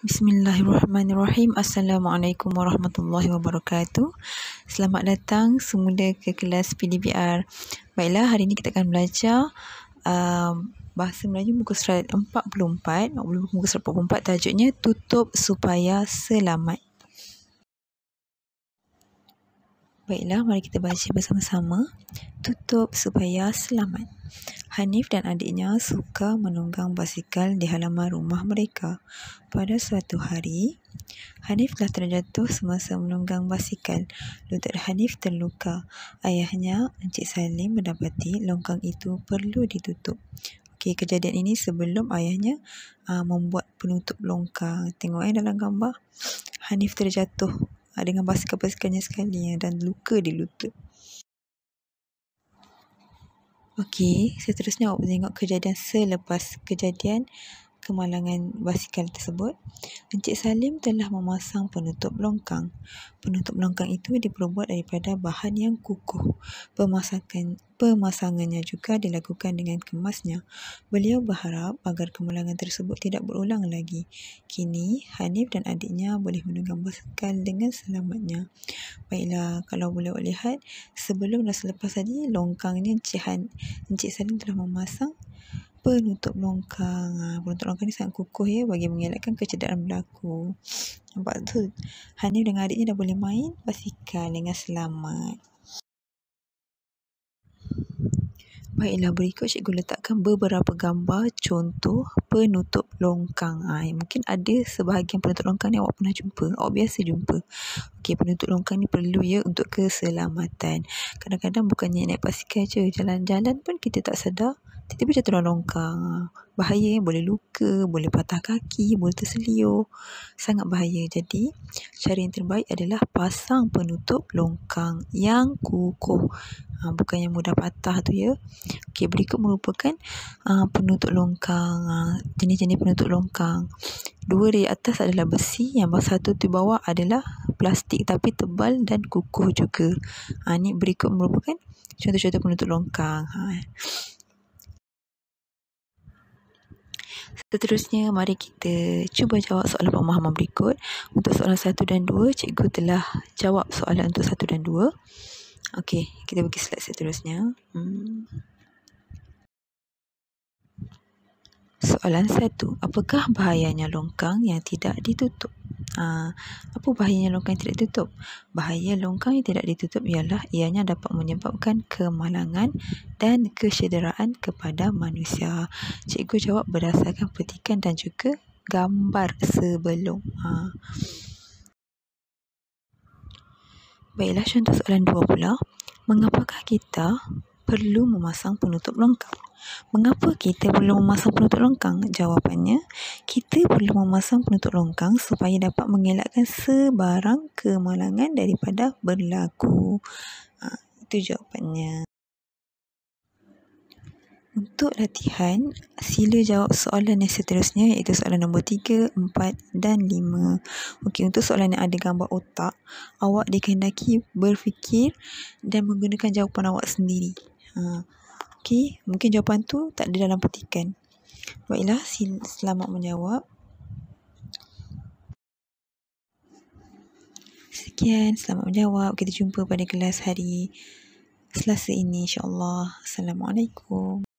Bismillahirrahmanirrahim. Assalamualaikum warahmatullahi wabarakatuh. Selamat datang semula ke kelas PDBR. Baiklah, hari ini kita akan belajar uh, bahasa Melayu muka surat 44, muka surat 44 tajuknya Tutup Supaya Selamat. Baiklah, mari kita baca bersama-sama tutup supaya selamat. Hanif dan adiknya suka menunggang basikal di halaman rumah mereka. Pada suatu hari, Hanif telah terjatuh semasa menunggang basikal. Lutut Hanif terluka. Ayahnya, Encik Salim mendapati longkang itu perlu ditutup. Okey, kejadian ini sebelum ayahnya aa, ah, membuat penutup longkang. Tengok eh dalam gambar. Hanif terjatuh aa, ah, dengan basikal-basikalnya sekali dan luka di lutut. Okey, seterusnya awak tengok kejadian selepas kejadian kemalangan basikal tersebut, Encik Salim telah memasang penutup longkang. Penutup longkang itu diperbuat daripada bahan yang kukuh. Pemasangan, pemasangannya juga dilakukan dengan kemasnya. Beliau berharap agar kemalangan tersebut tidak berulang lagi. Kini, Hanif dan adiknya boleh menunggang basikal dengan selamatnya. Baiklah, kalau boleh lihat, sebelum dan selepas tadi, longkangnya Encik, Han, Encik Salim telah memasang penutup longkang. Ha, ah, penutup longkang ni sangat kukuh ya bagi mengelakkan kecederaan berlaku. Nampak tu Hanif dengan adiknya dah boleh main Pastikan dengan selamat. Baiklah berikut cikgu letakkan beberapa gambar contoh penutup longkang. Ha, mungkin ada sebahagian penutup longkang ni awak pernah jumpa. Awak biasa jumpa. Okey penutup longkang ni perlu ya untuk keselamatan. Kadang-kadang bukannya naik basikal je. Jalan-jalan pun kita tak sedar tiba-tiba jatuh dalam longkang. Bahaya, boleh luka, boleh patah kaki, boleh terseliur. Sangat bahaya. Jadi, cara yang terbaik adalah pasang penutup longkang yang kukuh. Ha, bukan yang mudah patah tu ya. Okay berikut merupakan ha, penutup longkang. Ha, jenis-jenis penutup longkang. Dua dari atas adalah besi. Yang satu tu bawah adalah plastik tapi tebal dan kukuh juga. Ha, ni berikut merupakan contoh-contoh penutup longkang. Ha. Seterusnya, mari kita cuba jawab soalan pemahaman berikut. Untuk soalan satu dan dua. cikgu telah jawab soalan untuk satu dan dua. Okey, kita pergi slide seterusnya. Hmm. Soalan satu. Apakah bahayanya longkang yang tidak ditutup? Ha, apa bahayanya longkang yang tidak ditutup? Bahaya longkang yang tidak ditutup ialah ianya dapat menyebabkan kemalangan dan kesederaan kepada manusia. Cikgu jawab berdasarkan petikan dan juga gambar sebelum. Ha. Baiklah, contoh soalan dua pula. Mengapakah kita perlu memasang penutup longkang. Mengapa kita perlu memasang penutup longkang? Jawapannya, kita perlu memasang penutup longkang supaya dapat mengelakkan sebarang kemalangan daripada berlaku. Ha, itu jawapannya. Untuk latihan, sila jawab soalan yang seterusnya iaitu soalan nombor 3, 4 dan 5. Okey, untuk soalan yang ada gambar otak, awak dikehendaki berfikir dan menggunakan jawapan awak sendiri. Ah, okay, mungkin jawapan tu tak ada dalam petikan. Baiklah, selamat menjawab. Sekian, selamat menjawab. Kita jumpa pada kelas hari Selasa ini Insyaallah. Assalamualaikum.